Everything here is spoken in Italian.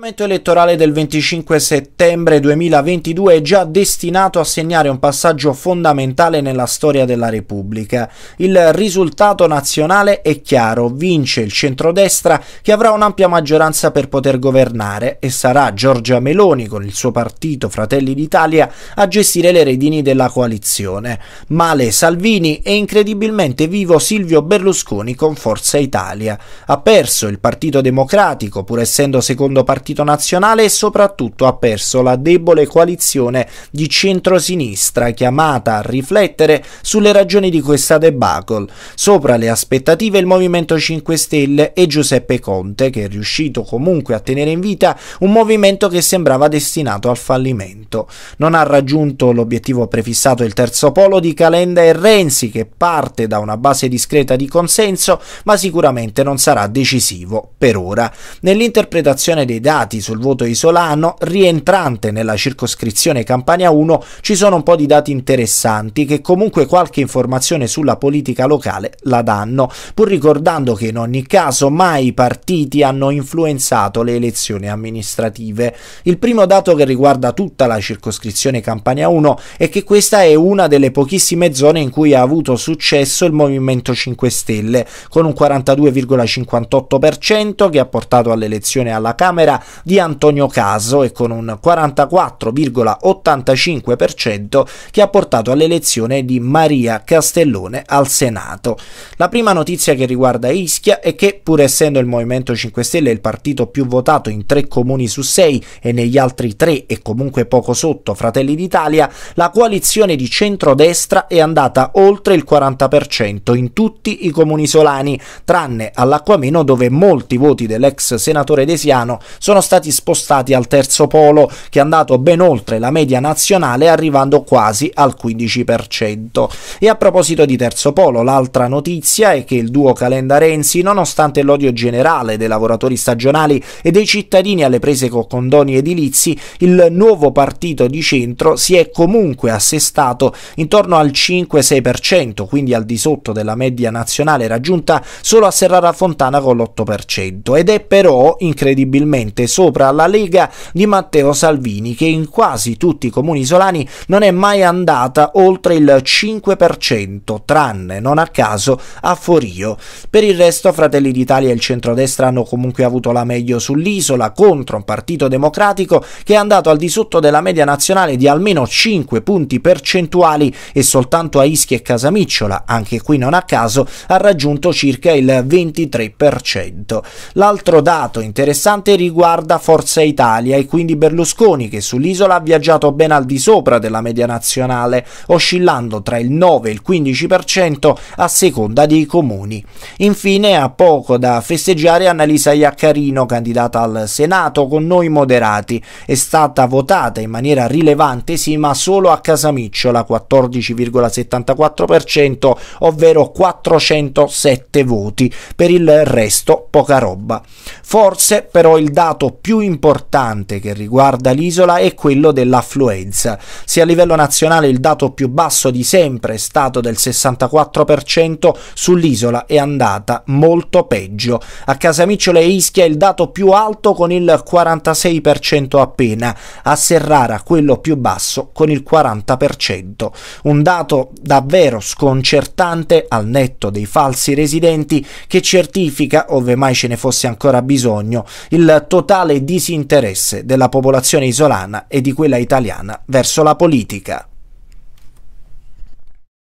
L'appuntamento elettorale del 25 settembre 2022 è già destinato a segnare un passaggio fondamentale nella storia della Repubblica. Il risultato nazionale è chiaro, vince il centrodestra che avrà un'ampia maggioranza per poter governare e sarà Giorgia Meloni con il suo partito Fratelli d'Italia a gestire le redini della coalizione. Male Salvini e incredibilmente vivo Silvio Berlusconi con Forza Italia. Ha perso il Partito Democratico pur essendo secondo partito partito nazionale e soprattutto ha perso la debole coalizione di centrosinistra chiamata a riflettere sulle ragioni di questa debacle. Sopra le aspettative il Movimento 5 Stelle e Giuseppe Conte che è riuscito comunque a tenere in vita un movimento che sembrava destinato al fallimento. Non ha raggiunto l'obiettivo prefissato il terzo polo di Calenda e Renzi che parte da una base discreta di consenso ma sicuramente non sarà decisivo per ora. Nell'interpretazione dei dati dati sul voto isolano, rientrante nella circoscrizione Campania 1 ci sono un po' di dati interessanti che comunque qualche informazione sulla politica locale la danno, pur ricordando che in ogni caso mai i partiti hanno influenzato le elezioni amministrative. Il primo dato che riguarda tutta la circoscrizione Campania 1 è che questa è una delle pochissime zone in cui ha avuto successo il Movimento 5 Stelle, con un 42,58% che ha portato all'elezione alla Camera di Antonio Caso e con un 44,85% che ha portato all'elezione di Maria Castellone al Senato. La prima notizia che riguarda Ischia è che pur essendo il Movimento 5 Stelle il partito più votato in tre comuni su sei e negli altri tre e comunque poco sotto Fratelli d'Italia, la coalizione di centrodestra è andata oltre il 40% in tutti i comuni solani, tranne all'Acquameno dove molti voti dell'ex senatore Desiano sono sono stati spostati al terzo polo che è andato ben oltre la media nazionale arrivando quasi al 15%. E a proposito di terzo polo, l'altra notizia è che il duo Calenda-Renzi, nonostante l'odio generale dei lavoratori stagionali e dei cittadini alle prese con condoni edilizi, il nuovo partito di centro si è comunque assestato intorno al 5-6%, quindi al di sotto della media nazionale raggiunta solo a Serrara Fontana con l'8%. Ed è però incredibilmente nettamente sopra la Lega di Matteo Salvini, che in quasi tutti i comuni isolani non è mai andata oltre il 5%, tranne, non a caso, a Forio. Per il resto Fratelli d'Italia e il centrodestra hanno comunque avuto la meglio sull'isola contro un partito democratico che è andato al di sotto della media nazionale di almeno 5 punti percentuali e soltanto a Ischia e Casamicciola, anche qui non a caso, ha raggiunto circa il 23%. L'altro dato interessante riguarda riguarda Forza Italia e quindi Berlusconi che sull'isola ha viaggiato ben al di sopra della media nazionale, oscillando tra il 9 e il 15% a seconda dei comuni. Infine ha poco da festeggiare Annalisa Iaccarino, candidata al Senato con noi moderati, è stata votata in maniera rilevante sì ma solo a Casamicciola 14,74% ovvero 407 voti, per il resto poca roba. Forse però il dato dato più importante che riguarda l'isola è quello dell'affluenza. Se a livello nazionale il dato più basso di sempre è stato del 64%, sull'isola è andata molto peggio. A Casamicciola e Ischia il dato più alto con il 46% appena, a Serrara quello più basso con il 40%. Un dato davvero sconcertante al netto dei falsi residenti che certifica, ove mai ce ne fosse ancora bisogno, il totale totale disinteresse della popolazione isolana e di quella italiana verso la politica.